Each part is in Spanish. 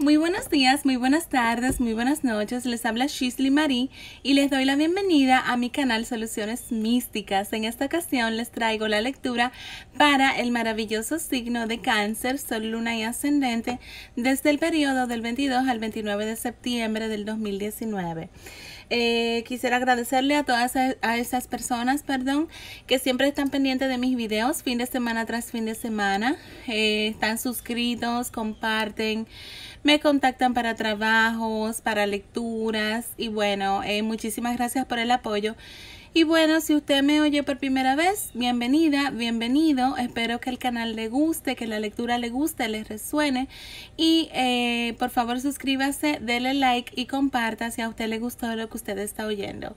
Muy buenos días, muy buenas tardes, muy buenas noches. Les habla Shisley Marie y les doy la bienvenida a mi canal Soluciones Místicas. En esta ocasión les traigo la lectura para el maravilloso signo de cáncer, sol, luna y ascendente desde el periodo del 22 al 29 de septiembre del 2019. Eh, quisiera agradecerle a todas a, esas personas, perdón, que siempre están pendientes de mis videos, fin de semana tras fin de semana. Eh, están suscritos, comparten, me contactan para trabajos, para lecturas y bueno, eh, muchísimas gracias por el apoyo. Y bueno, si usted me oye por primera vez, bienvenida, bienvenido. Espero que el canal le guste, que la lectura le guste, le resuene. Y eh, por favor suscríbase, dele like y comparta si a usted le gustó lo que usted está oyendo.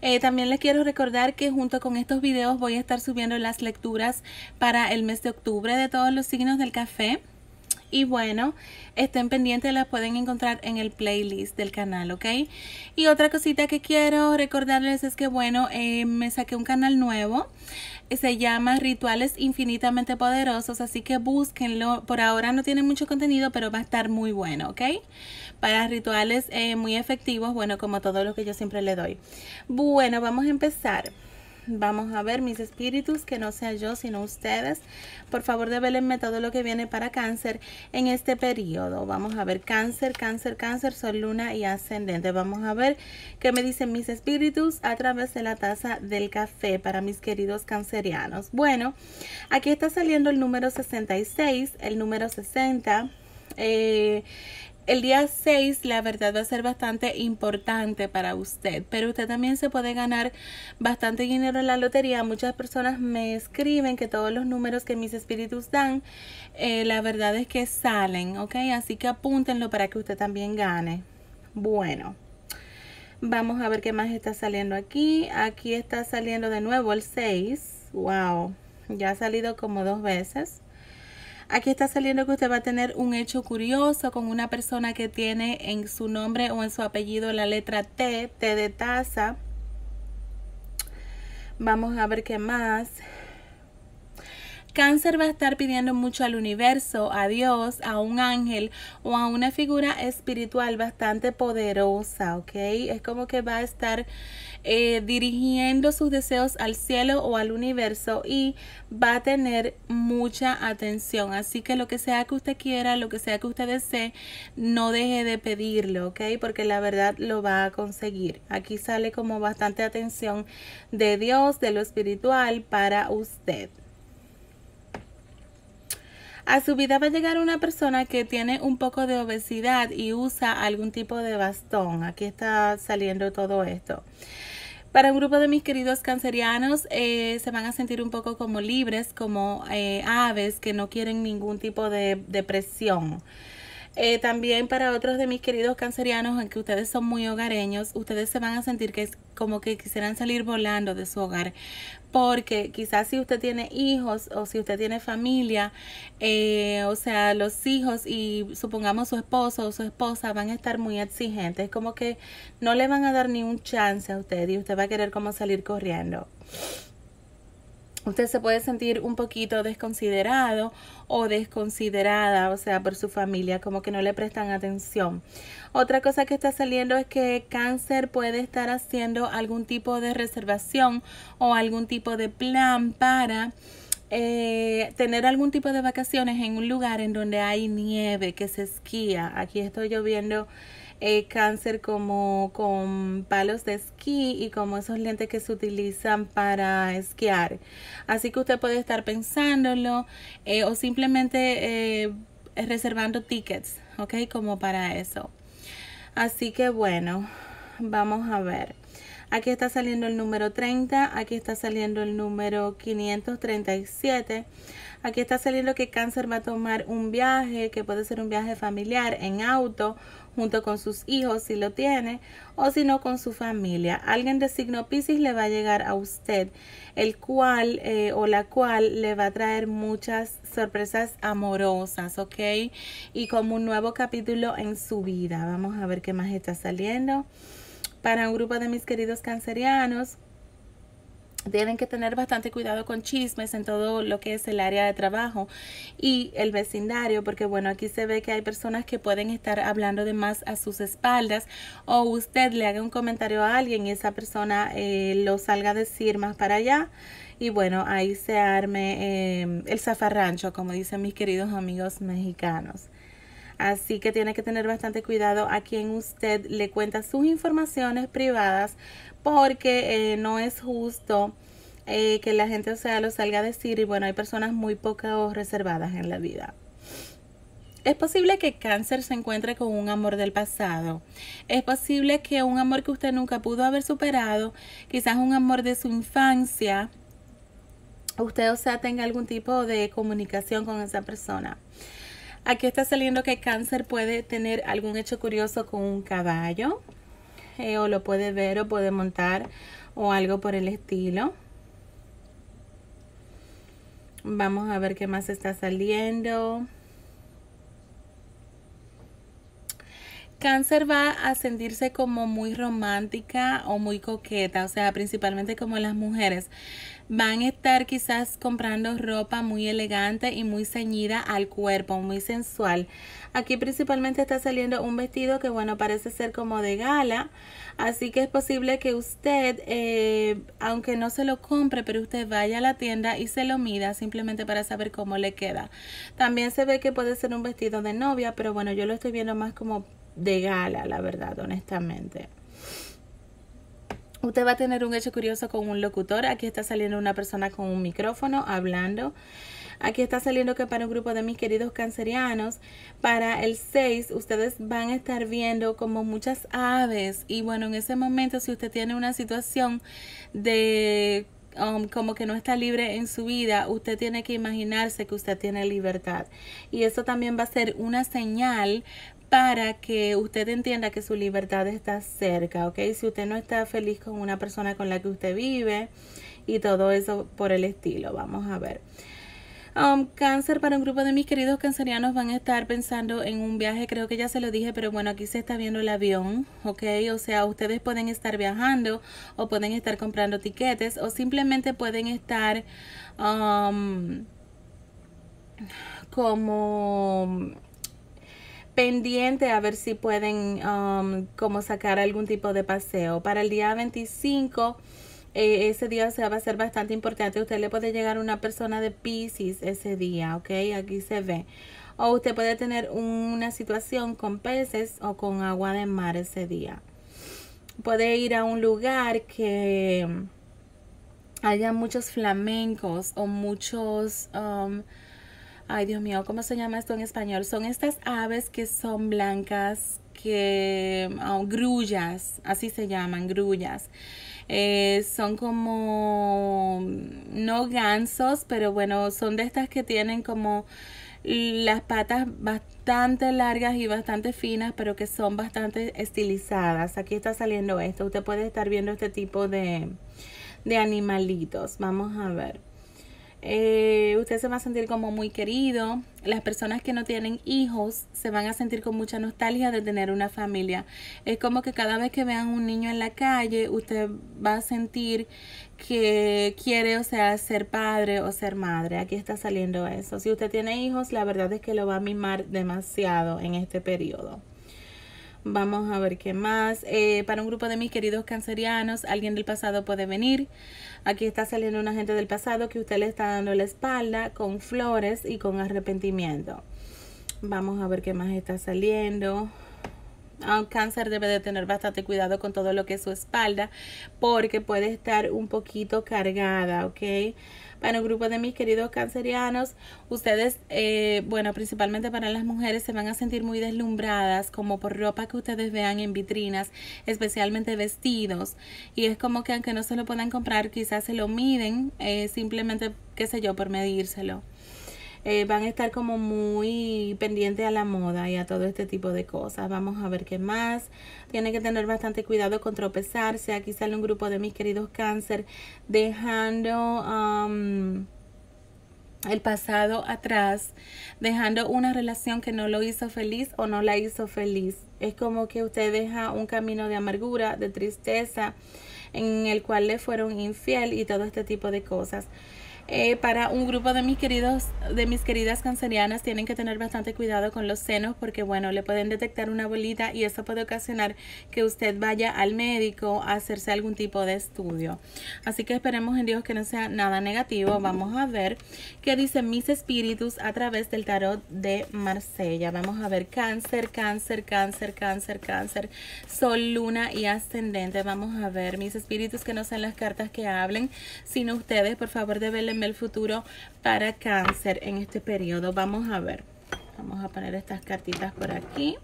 Eh, también les quiero recordar que junto con estos videos voy a estar subiendo las lecturas para el mes de octubre de todos los signos del café. Y bueno, estén pendientes, las pueden encontrar en el playlist del canal, ¿ok? Y otra cosita que quiero recordarles es que, bueno, eh, me saqué un canal nuevo. Se llama Rituales Infinitamente Poderosos, así que búsquenlo. Por ahora no tiene mucho contenido, pero va a estar muy bueno, ¿ok? Para rituales eh, muy efectivos, bueno, como todo lo que yo siempre le doy. Bueno, vamos a empezar. Vamos a ver mis espíritus, que no sea yo sino ustedes. Por favor, develenme todo lo que viene para cáncer en este periodo. Vamos a ver cáncer, cáncer, cáncer, sol, luna y ascendente. Vamos a ver qué me dicen mis espíritus a través de la taza del café para mis queridos cancerianos. Bueno, aquí está saliendo el número 66, el número 60 el día 6 la verdad va a ser bastante importante para usted, pero usted también se puede ganar bastante dinero en la lotería. Muchas personas me escriben que todos los números que mis espíritus dan, eh, la verdad es que salen, ¿ok? Así que apúntenlo para que usted también gane. Bueno. Vamos a ver qué más está saliendo aquí. Aquí está saliendo de nuevo el 6. Wow. Ya ha salido como dos veces. Aquí está saliendo que usted va a tener un hecho curioso con una persona que tiene en su nombre o en su apellido la letra T, T de taza. Vamos a ver qué más. Cáncer va a estar pidiendo mucho al universo, a Dios, a un ángel o a una figura espiritual bastante poderosa, ¿ok? Es como que va a estar eh, dirigiendo sus deseos al cielo o al universo y va a tener mucha atención. Así que lo que sea que usted quiera, lo que sea que usted desee, no deje de pedirlo, ¿ok? Porque la verdad lo va a conseguir. Aquí sale como bastante atención de Dios, de lo espiritual para usted. A su vida va a llegar una persona que tiene un poco de obesidad y usa algún tipo de bastón. Aquí está saliendo todo esto. Para un grupo de mis queridos cancerianos eh, se van a sentir un poco como libres, como eh, aves que no quieren ningún tipo de, depresión eh, también para otros de mis queridos cancerianos, en que ustedes son muy hogareños, ustedes se van a sentir que es como que quisieran salir volando de su hogar porque quizás si usted tiene hijos o si usted tiene familia, eh, o sea, los hijos y supongamos su esposo o su esposa van a estar muy exigentes, como que no le van a dar ni un chance a usted y usted va a querer como salir corriendo usted se puede sentir un poquito desconsiderado o desconsiderada, o sea, por su familia, como que no le prestan atención. Otra cosa que está saliendo es que cáncer puede estar haciendo algún tipo de reservación o algún tipo de plan para... Eh, tener algún tipo de vacaciones en un lugar en donde hay nieve, que se esquía. Aquí estoy lloviendo eh, cáncer como con palos de esquí y como esos lentes que se utilizan para esquiar. Así que usted puede estar pensándolo eh, o simplemente eh, reservando tickets, ¿ok? Como para eso. Así que bueno, vamos a ver. Aquí está saliendo el número 30, aquí está saliendo el número 537. Aquí está saliendo que cáncer va a tomar un viaje, que puede ser un viaje familiar en auto junto con sus hijos si lo tiene, o si no con su familia. Alguien de signo Pisces le va a llegar a usted, el cual eh, o la cual le va a traer muchas sorpresas amorosas, ¿ok? Y como un nuevo capítulo en su vida. Vamos a ver qué más está saliendo. Para un grupo de mis queridos cancerianos, tienen que tener bastante cuidado con chismes en todo lo que es el área de trabajo y el vecindario, porque bueno, aquí se ve que hay personas que pueden estar hablando de más a sus espaldas o usted le haga un comentario a alguien y esa persona eh, lo salga a decir más para allá y bueno, ahí se arme eh, el zafarrancho, como dicen mis queridos amigos mexicanos. Así que tiene que tener bastante cuidado a quien usted le cuenta sus informaciones privadas porque eh, no es justo eh, que la gente o sea, lo salga a decir y bueno, hay personas muy poco reservadas en la vida. Es posible que cáncer se encuentre con un amor del pasado. Es posible que un amor que usted nunca pudo haber superado, quizás un amor de su infancia, usted o sea tenga algún tipo de comunicación con esa persona. Aquí está saliendo que cáncer puede tener algún hecho curioso con un caballo. Eh, o lo puede ver o puede montar o algo por el estilo. Vamos a ver qué más está saliendo. Cáncer va a sentirse como muy romántica o muy coqueta, o sea, principalmente como las mujeres van a estar quizás comprando ropa muy elegante y muy ceñida al cuerpo, muy sensual. Aquí principalmente está saliendo un vestido que bueno, parece ser como de gala, así que es posible que usted, eh, aunque no se lo compre, pero usted vaya a la tienda y se lo mida simplemente para saber cómo le queda. También se ve que puede ser un vestido de novia, pero bueno, yo lo estoy viendo más como de gala, la verdad, honestamente. Usted va a tener un hecho curioso con un locutor. Aquí está saliendo una persona con un micrófono hablando. Aquí está saliendo que para un grupo de mis queridos cancerianos, para el 6, ustedes van a estar viendo como muchas aves. Y bueno, en ese momento, si usted tiene una situación de um, como que no está libre en su vida, usted tiene que imaginarse que usted tiene libertad. Y eso también va a ser una señal para que usted entienda que su libertad está cerca, ¿ok? Si usted no está feliz con una persona con la que usted vive y todo eso por el estilo, vamos a ver. Um, cáncer para un grupo de mis queridos cancerianos van a estar pensando en un viaje, creo que ya se lo dije, pero bueno, aquí se está viendo el avión, ¿ok? O sea, ustedes pueden estar viajando o pueden estar comprando tiquetes o simplemente pueden estar um, como pendiente a ver si pueden um, como sacar algún tipo de paseo. Para el día 25, eh, ese día se va a ser bastante importante. Usted le puede llegar una persona de piscis ese día, ¿ok? Aquí se ve. O usted puede tener una situación con peces o con agua de mar ese día. Puede ir a un lugar que haya muchos flamencos o muchos... Um, ay Dios mío, ¿cómo se llama esto en español? Son estas aves que son blancas, que ah, grullas, así se llaman, grullas. Eh, son como, no gansos, pero bueno, son de estas que tienen como las patas bastante largas y bastante finas, pero que son bastante estilizadas. Aquí está saliendo esto. Usted puede estar viendo este tipo de animalitos. Vamos a ver. Eh, usted se va a sentir como muy querido. Las personas que no tienen hijos se van a sentir con mucha nostalgia de tener una familia. Es como que cada vez que vean un niño en la calle, usted va a sentir que quiere, o sea, ser padre o ser madre. Aquí está saliendo eso. Si usted tiene hijos, la verdad es que lo va a mimar demasiado en este periodo. Vamos a ver qué más. Eh, para un grupo de mis queridos cancerianos, alguien del pasado puede venir. Aquí está saliendo una gente del pasado que usted le está dando la espalda con flores y con arrepentimiento. Vamos a ver qué más está saliendo. Ah, un cáncer debe de tener bastante cuidado con todo lo que es su espalda porque puede estar un poquito cargada, ¿ok? para un grupo de mis queridos cancerianos. Ustedes, eh, bueno, principalmente para las mujeres, se van a sentir muy deslumbradas como por ropa que ustedes vean en vitrinas, especialmente vestidos. Y es como que aunque no se lo puedan comprar, quizás se lo miden eh, simplemente, qué sé yo, por medírselo. Eh, van a estar como muy pendientes a la moda y a todo este tipo de cosas. Vamos a ver qué más. Tiene que tener bastante cuidado con tropezarse. Aquí sale un grupo de mis queridos cáncer dejando... Um, el pasado atrás, dejando una relación que no lo hizo feliz o no la hizo feliz. Es como que usted deja un camino de amargura, de tristeza, en el cual le fueron infiel y todo este tipo de cosas. Eh, para un grupo de mis queridos, de mis queridas cancerianas, tienen que tener bastante cuidado con los senos porque, bueno, le pueden detectar una bolita y eso puede ocasionar que usted vaya al médico a hacerse algún tipo de estudio. Así que esperemos en Dios que no sea nada negativo. Vamos a ver qué dicen mis espíritus a través del tarot de Marsella. Vamos a ver cáncer, cáncer, cáncer, cáncer, cáncer, sol, luna y ascendente. Vamos a ver mis espíritus que no sean las cartas que hablen, sino ustedes, por favor, debenle el futuro para cáncer en este periodo. Vamos a ver. Vamos a poner estas cartitas por aquí.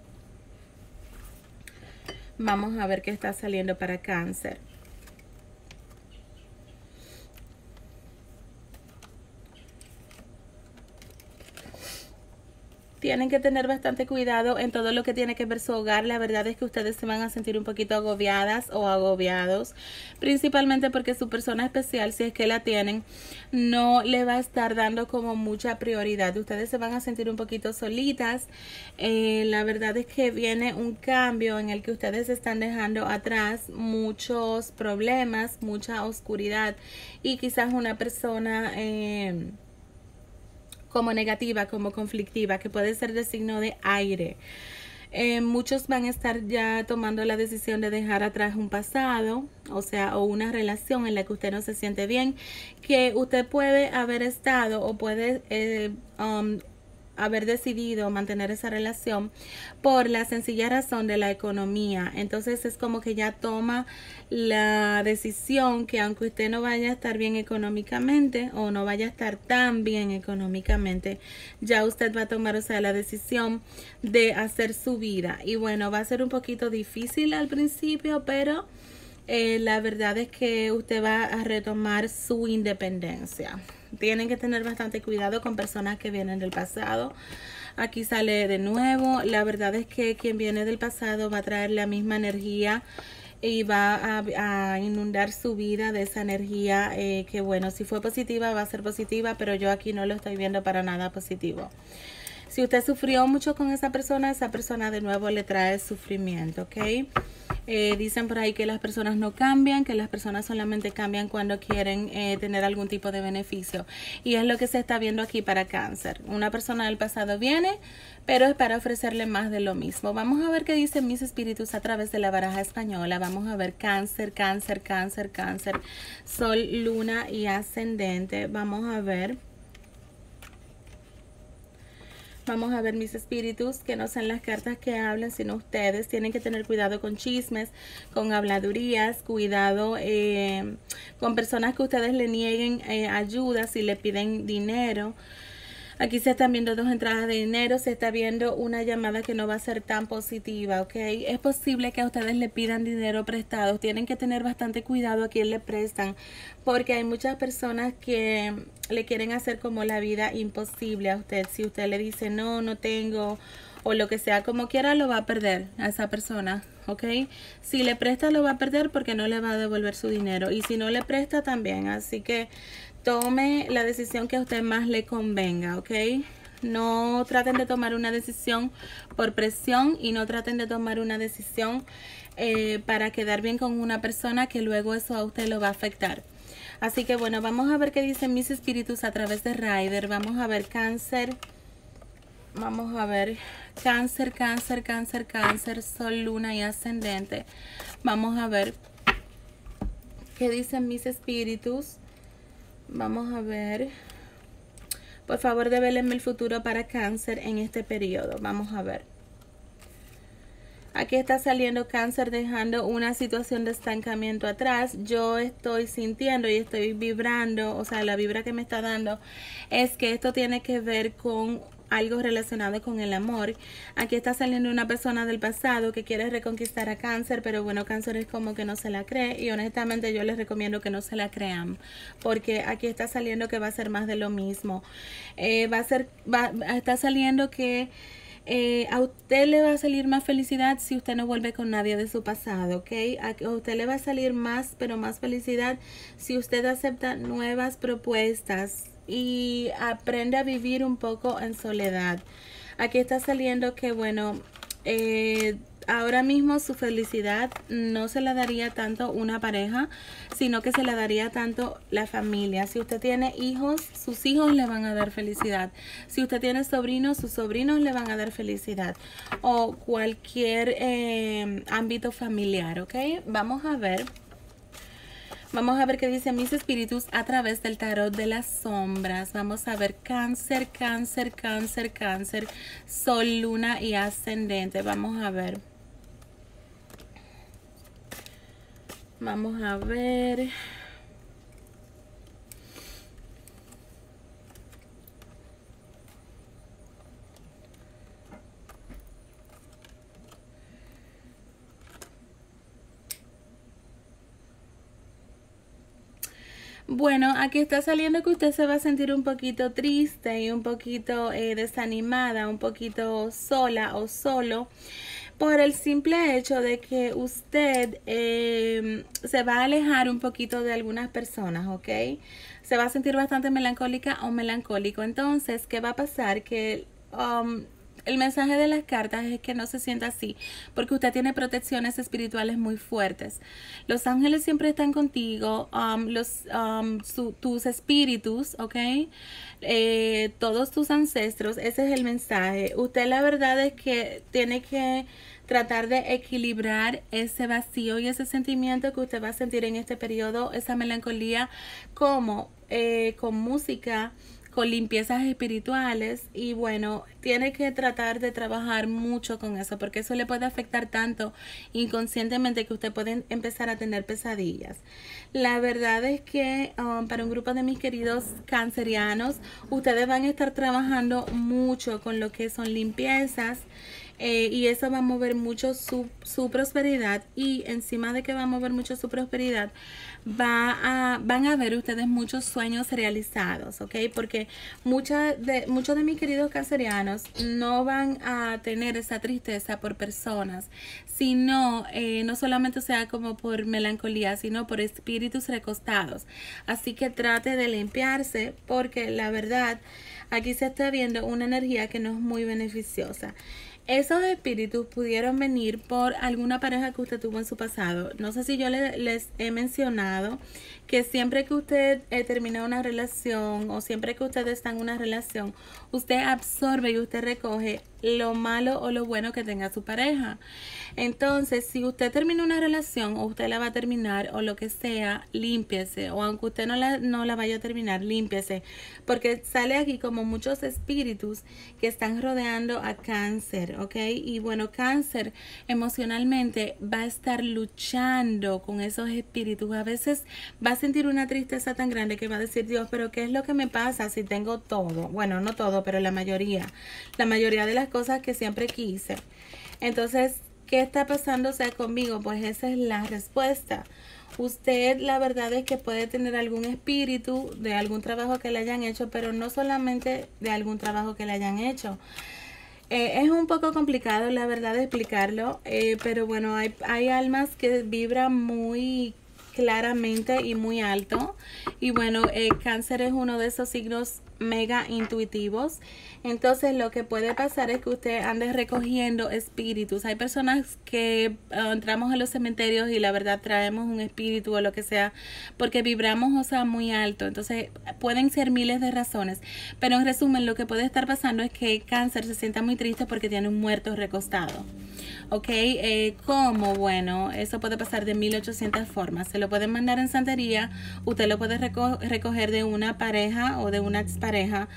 Vamos a ver qué está saliendo para cáncer. tienen que tener bastante cuidado en todo lo que tiene que ver su hogar. La verdad es que ustedes se van a sentir un poquito agobiadas o agobiados, principalmente porque su persona especial, si es que la tienen, no le va a estar dando como mucha prioridad. Ustedes se van a sentir un poquito solitas. Eh, la verdad es que viene un cambio en el que ustedes están dejando atrás muchos problemas, mucha oscuridad y quizás una persona... Eh, como negativa, como conflictiva, que puede ser de signo de aire. Eh, muchos van a estar ya tomando la decisión de dejar atrás un pasado, o sea, o una relación en la que usted no se siente bien, que usted puede haber estado o puede eh, um, haber decidido mantener esa relación por la sencilla razón de la economía. Entonces es como que ya toma la decisión que aunque usted no vaya a estar bien económicamente o no vaya a estar tan bien económicamente, ya usted va a tomar, o la decisión de hacer su vida. Y bueno, va a ser un poquito difícil al principio, pero eh, la verdad es que usted va a retomar su independencia. Tienen que tener bastante cuidado con personas que vienen del pasado. Aquí sale de nuevo. La verdad es que quien viene del pasado va a traer la misma energía y va a, inundar su vida de esa energía eh, que bueno, si fue positiva va a ser positiva, pero yo aquí no lo estoy viendo para nada positivo. Si usted sufrió mucho con esa persona, esa persona de nuevo le trae sufrimiento, ¿ok? Eh, dicen por ahí que las personas no cambian, que las personas solamente cambian cuando quieren eh, tener algún tipo de beneficio. Y es lo que se está viendo aquí para cáncer. Una persona del pasado viene, pero es para ofrecerle más de lo mismo. Vamos a ver qué dicen mis espíritus a través de la baraja española. Vamos a ver cáncer, cáncer, cáncer, cáncer, sol, luna y ascendente. Vamos a ver. Vamos a ver mis espíritus, que no sean las cartas que hablan, sino ustedes. Tienen que tener cuidado con chismes, con habladurías, cuidado eh, con personas que ustedes le nieguen eh, ayuda si le piden dinero. Aquí se están viendo dos entradas de dinero, se está viendo una llamada que no va a ser tan positiva, ¿ok? Es posible que a ustedes le pidan dinero prestado, tienen que tener bastante cuidado a quién le prestan, porque hay muchas personas que le quieren hacer como la vida imposible a usted. Si usted le dice, no, no tengo, o lo que sea, como quiera, lo va a perder a esa persona, ¿ok? Si le presta, lo va a perder porque no le va a devolver su dinero. Y si no le presta, también. Así que tome la decisión que a usted más le convenga, ¿ok? No traten de tomar una decisión por presión y no traten de tomar una decisión eh, para quedar bien con una persona que luego eso a usted lo va a afectar. Así que bueno, vamos a ver qué dicen mis espíritus a través de Rider. Vamos a ver cáncer. Vamos a ver cáncer, cáncer, cáncer, cáncer, sol, luna y ascendente. Vamos a ver qué dicen mis espíritus Vamos a ver. Por favor, develenme el futuro para cáncer en este periodo. Vamos a ver. Aquí está saliendo cáncer dejando una situación de estancamiento atrás. Yo estoy sintiendo y estoy vibrando, o sea, la vibra que me está dando es que esto tiene que ver con algo relacionado con el amor. Aquí está saliendo una persona del pasado que quiere reconquistar a cáncer, pero bueno, cáncer es como que no se la cree y honestamente yo les recomiendo que no se la crean, porque aquí está saliendo que va a ser más de lo mismo. Eh, va a ser, va, está saliendo que... Eh, a usted le va a salir más felicidad si usted no vuelve con nadie de su pasado, ¿ok? A usted le va a salir más, pero más felicidad si usted acepta nuevas propuestas, y aprende a vivir un poco en soledad. Aquí está saliendo que, bueno, eh, ahora mismo su felicidad no se la daría tanto una pareja, sino que se la daría tanto la familia. Si usted tiene hijos, sus hijos le van a dar felicidad. Si usted tiene sobrinos, sus sobrinos le van a dar felicidad. O cualquier eh, ámbito familiar, ¿ok? Vamos a ver Vamos a ver qué dice mis espíritus a través del tarot de las sombras. Vamos a ver cáncer, cáncer, cáncer, cáncer, sol, luna y ascendente. Vamos a ver. Vamos a ver. Bueno, aquí está saliendo que usted se va a sentir un poquito triste y un poquito eh, desanimada, un poquito sola o solo por el simple hecho de que usted em, se va a alejar un poquito de algunas personas, ¿ok? Se va a sentir bastante melancólica o melancólico. Entonces, ¿qué va a pasar? Que um, el mensaje de las cartas es que no se sienta así, porque usted tiene protecciones espirituales muy fuertes. Los ángeles siempre están contigo, um, los, um, tus espíritus, ¿ok? Eh, todos tus ancestros, ese es el mensaje. Usted la verdad es que tiene que tratar de equilibrar ese vacío y ese sentimiento que usted va a sentir en este periodo, esa melancolía, como eh, con música con limpiezas espirituales y bueno, tiene que tratar de trabajar mucho con eso porque eso le puede afectar tanto inconscientemente que usted puede empezar a tener pesadillas. La verdad es que um, para un grupo de mis queridos cancerianos, ustedes van a estar trabajando mucho con lo que son limpiezas eh, y eso va a mover mucho su, prosperidad y encima de que va a mover mucho su prosperidad va van a ver ustedes muchos sueños realizados ok porque de, muchos de mis queridos cancerianos no van a tener esa tristeza por personas sino eh, no solamente sea como por melancolía sino por espíritus recostados así que trate de limpiarse porque la verdad aquí se está viendo una energía que no es muy beneficiosa esos espíritus pudieron venir por alguna pareja que usted tuvo en su pasado. No sé si yo les he mencionado que siempre que usted eh, termina una relación o siempre que usted está en una relación, usted absorbe y usted recoge lo malo o lo bueno que tenga su pareja. Entonces, si usted termina una relación o usted la va a terminar o lo que sea, límpiese. O aunque usted no la, no la vaya a terminar, límpiese. Porque sale aquí como muchos espíritus que están rodeando a cáncer ¿ok? Y bueno, cáncer emocionalmente va a estar luchando con esos espíritus. A veces va a sentir una tristeza tan grande que va a decir, Dios, pero ¿qué es lo que me pasa si tengo todo? Bueno, no todo, pero la mayoría. La mayoría de las cosas que siempre quise. Entonces, ¿qué está pasando sea conmigo? Pues esa es la respuesta. Usted la verdad es que puede tener algún espíritu de algún trabajo que le hayan hecho, pero no solamente de algún trabajo que le hayan hecho, eh, es un poco complicado, la verdad, explicarlo, eh, pero bueno, hay, hay almas que vibran muy claramente y muy alto. Y bueno, el eh, cáncer es uno de esos signos mega intuitivos. Entonces lo que puede pasar es que usted ande recogiendo espíritus. Hay personas que eh, entramos a los cementerios y la verdad traemos un espíritu o lo que sea porque vibramos, o sea, muy alto. Entonces pueden ser miles de razones. Pero en resumen, lo que puede estar pasando es que cáncer se sienta muy triste porque tiene un muerto recostado. ¿ok? Eh, ¿Cómo? Bueno, eso puede pasar de 1800 formas. Se lo pueden mandar en santería, usted lo puede recoger de una pareja o de una expareja.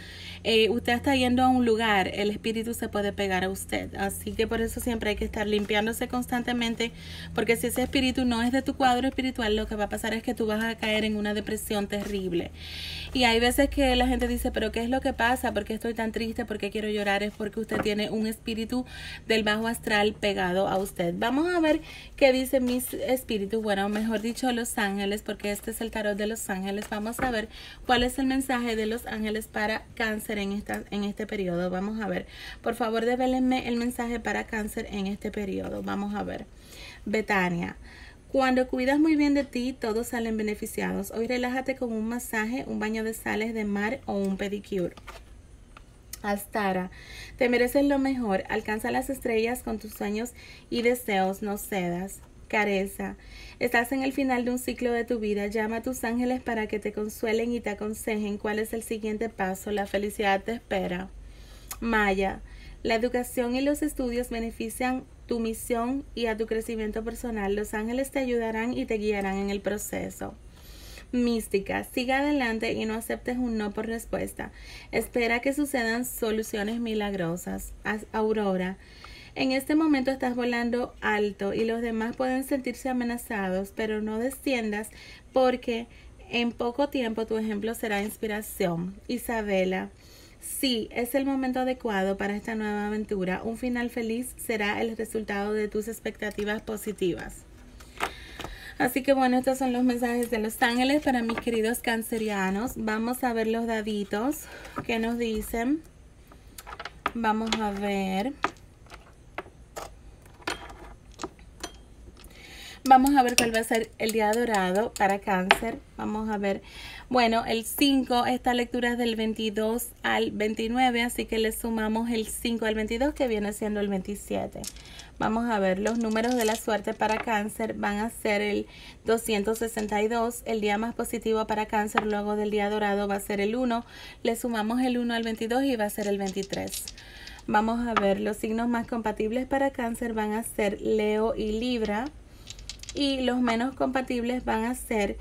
Eh, usted está yendo a un lugar, el espíritu se puede pegar a usted. Así que por eso siempre hay que estar limpiándose constantemente, porque si ese espíritu no es de tu cuadro espiritual, lo que va a pasar es que tú vas a caer en una depresión terrible. Y hay veces que la gente dice, pero ¿qué es lo que pasa? ¿Por qué estoy tan triste? ¿Por qué quiero llorar? Es porque usted tiene un espíritu del bajo astral pegado a usted. Vamos a ver qué dice mis espíritus, bueno, mejor dicho, los ángeles, porque este es el tarot de los ángeles. Vamos a ver cuál es el mensaje de los ángeles para cáncer en, este periodo. Vamos a ver. Por favor, develenme el mensaje para cáncer en este periodo. Vamos a ver. Betania. Cuando cuidas muy bien de ti, todos salen beneficiados. Hoy relájate con un masaje, un baño de sales de mar o un pedicure. Astara, te mereces lo mejor. Alcanza las estrellas con tus sueños y deseos, no cedas careza. Estás en el final de un ciclo de tu vida. Llama a tus ángeles para que te consuelen y te aconsejen cuál es el siguiente paso. La felicidad te espera. Maya, la educación y los estudios benefician tu misión y a tu crecimiento personal. Los ángeles te ayudarán y te guiarán en el proceso. Mística, siga adelante y no aceptes un no por respuesta. Espera que sucedan soluciones milagrosas. Aurora, en este momento estás volando alto y los demás pueden sentirse amenazados, pero no desciendas porque en poco tiempo tu ejemplo será inspiración. Isabela. Sí, es el momento adecuado para esta nueva aventura. Un final feliz será el resultado de tus expectativas positivas. Así que bueno, estos son los mensajes de los ángeles para mis queridos cancerianos. Vamos a ver los daditos que nos dicen. Vamos a ver. Vamos a ver cuál va a ser el día dorado para cáncer. Vamos a ver. Bueno, el 5, esta lectura es del 22 al 29, así que le sumamos el 5 al 22 que viene siendo el 27. Vamos a ver, los números de la suerte para cáncer van a ser el 262. El día más positivo para cáncer luego del día dorado va a ser el 1. Le sumamos el 1 al 22 y va a ser el 23. Vamos a ver, los signos más compatibles para cáncer van a ser Leo y Libra y los menos compatibles van a ser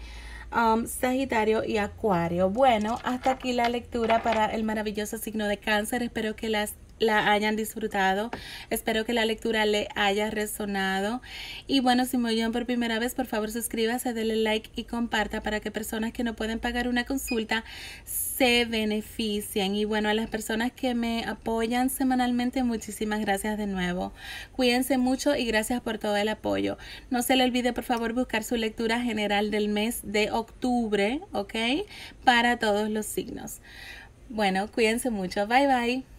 um, Sagitario y Acuario. Bueno, hasta aquí la lectura para el maravilloso signo de cáncer. Espero que las la hayan disfrutado. Espero que la lectura le haya resonado. Y bueno, si me oyen por primera vez, por favor suscríbase, denle like y comparta para que personas que no pueden pagar una consulta se beneficien. Y bueno, a las personas que me apoyan semanalmente, muchísimas gracias de nuevo. Cuídense mucho y gracias por todo el apoyo. No se le olvide, por favor, buscar su lectura general del mes de octubre, ¿ok? Para todos los signos. Bueno, cuídense mucho. Bye bye.